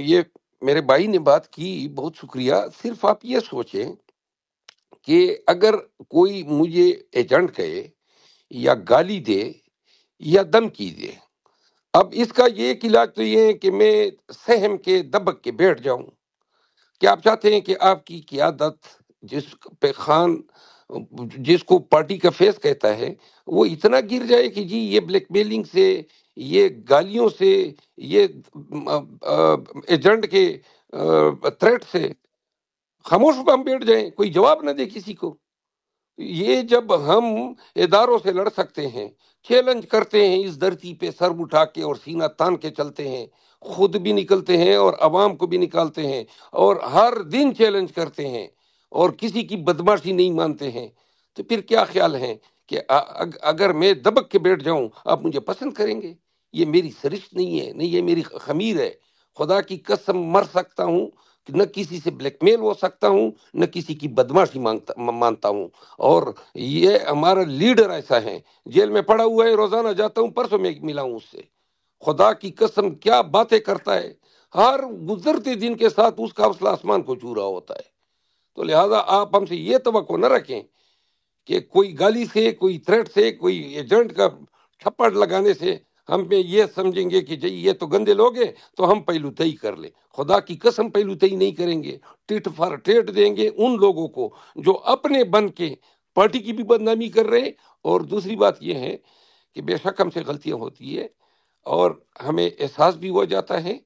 ये मेरे भाई ने बात की बहुत शुक्रिया सिर्फ आप ये सोचें कि अगर कोई मुझे एजेंट कहे या गाली दे या धमकी दे अब इसका ये एक इलाज तो ये है कि मैं सहम के दबक के बैठ जाऊं क्या आप चाहते हैं कि आपकी क्यादत जिस पे खान जिसको पार्टी का फेस कहता है वो इतना गिर जाए कि जी ये ब्लैकमेलिंग से ये गालियों से ये एजेंट के थ्रेट से खामोश हम बैठ जाएं कोई जवाब ना दे किसी को ये जब हम इदारों से लड़ सकते हैं चैलेंज करते हैं इस धरती पे सर उठा के और सीना तान के चलते हैं खुद भी निकलते हैं और आवाम को भी निकालते हैं और हर दिन चैलेंज करते हैं और किसी की बदमाशी नहीं मानते हैं तो फिर क्या ख्याल है कि अगर मैं दबक के बैठ जाऊं आप मुझे पसंद करेंगे ये मेरी सरिश्त नहीं है नहीं ये मेरी खमीर है खुदा की कसम मर सकता हूँ न किसी से ब्लैकमेल हो सकता हूँ न किसी की बदमाशी मांगता मानता हूँ और ये हमारा लीडर ऐसा है जेल में पड़ा हुआ है रोज़ाना जाता हूँ परसों में मिला हूँ उससे खुदा की कसम क्या बातें करता है हर गुजरते दिन के साथ उसका हौसला आसमान को छू रहा होता है तो लिहाजा आप हमसे ये तो न रखें कि कोई गाली से कोई थ्रेट से कोई एजेंट का छप्पड़ लगाने से हम पे ये समझेंगे कि ये तो गंदे लोग हैं तो हम पहलू तय कर ले खुदा की कसम पहलू तय नहीं करेंगे टिट फॉर टेट देंगे उन लोगों को जो अपने बन के पार्टी की भी बदनामी कर रहे और दूसरी बात यह है कि बेशक हमसे गलतियाँ होती है और हमें एहसास भी हो जाता है